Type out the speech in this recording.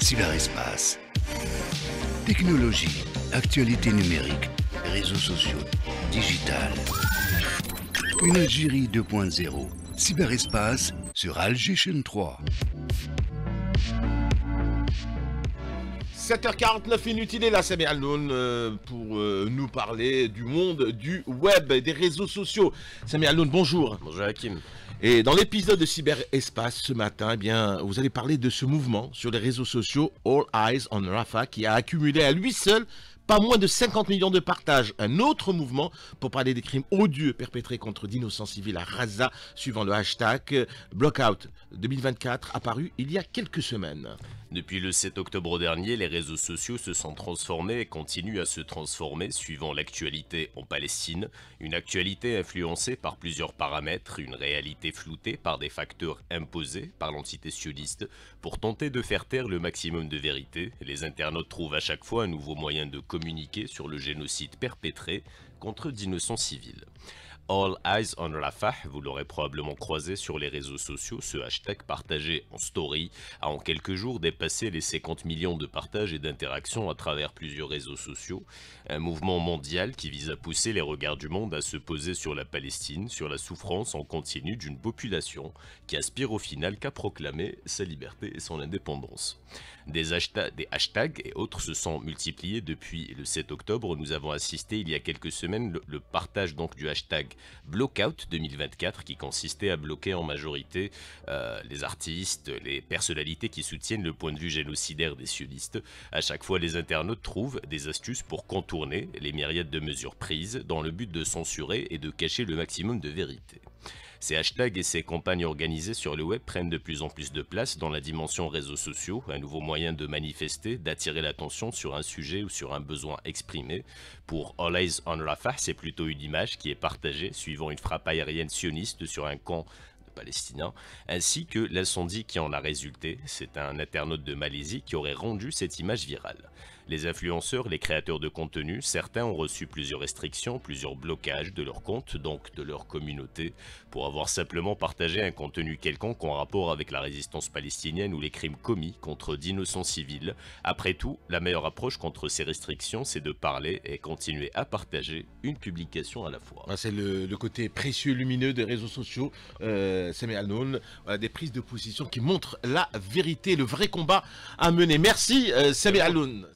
cyberespace. Technologie, actualité numérique, réseaux sociaux, digital. Une Algérie 2.0, cyberespace sur Algérie 3. 7h49 inutile il est là, Samir Alnoun, euh, pour euh, nous parler du monde du web et des réseaux sociaux. Samir Alnoun, bonjour. Bonjour Hakim. Et dans l'épisode de Cyberespace ce matin, eh bien, vous allez parler de ce mouvement sur les réseaux sociaux All Eyes on Rafa qui a accumulé à lui seul pas moins de 50 millions de partages. Un autre mouvement pour parler des crimes odieux perpétrés contre d'innocents civils à Raza, suivant le hashtag euh, Blockout. 2024 apparu il y a quelques semaines. Depuis le 7 octobre dernier, les réseaux sociaux se sont transformés et continuent à se transformer suivant l'actualité en Palestine, une actualité influencée par plusieurs paramètres, une réalité floutée par des facteurs imposés par l'entité sioniste. Pour tenter de faire taire le maximum de vérité, les internautes trouvent à chaque fois un nouveau moyen de communiquer sur le génocide perpétré contre d'innocents civils. All Eyes on Rafah, vous l'aurez probablement croisé sur les réseaux sociaux, ce hashtag partagé en story a en quelques jours dépassé les 50 millions de partages et d'interactions à travers plusieurs réseaux sociaux, un mouvement mondial qui vise à pousser les regards du monde à se poser sur la Palestine, sur la souffrance en continu d'une population qui aspire au final qu'à proclamer sa liberté et son indépendance. Des, hashtags, des hashtags et autres se sont multipliés depuis le 7 octobre, nous avons assisté il y a quelques semaines le, partage donc du hashtag Blockout 2024, qui consistait à bloquer en majorité euh, les artistes, les personnalités qui soutiennent le point de vue génocidaire des sionistes. A chaque fois, les internautes trouvent des astuces pour contourner les myriades de mesures prises dans le but de censurer et de cacher le maximum de vérité. Ces hashtags et ces campagnes organisées sur le web prennent de plus en plus de place dans la dimension réseaux sociaux, un nouveau moyen de manifester, d'attirer l'attention sur un sujet ou sur un besoin exprimé. Pour eyes on Rafah, c'est plutôt une image qui est partagée suivant une frappe aérienne sioniste sur un camp palestinien, ainsi que l'incendie qui en a résulté. C'est un internaute de Malaisie qui aurait rendu cette image virale. Les influenceurs, les créateurs de contenu, certains ont reçu plusieurs restrictions, plusieurs blocages de leur compte, donc de leur communauté, pour avoir simplement partagé un contenu quelconque en rapport avec la résistance palestinienne ou les crimes commis contre d'innocents civils. Après tout, la meilleure approche contre ces restrictions, c'est de parler et continuer à partager une publication à la fois. c'est le, côté précieux, lumineux des réseaux sociaux, euh, al Alnoun, des prises de position qui montrent la vérité, le vrai combat à mener. Merci euh, al Alnoun.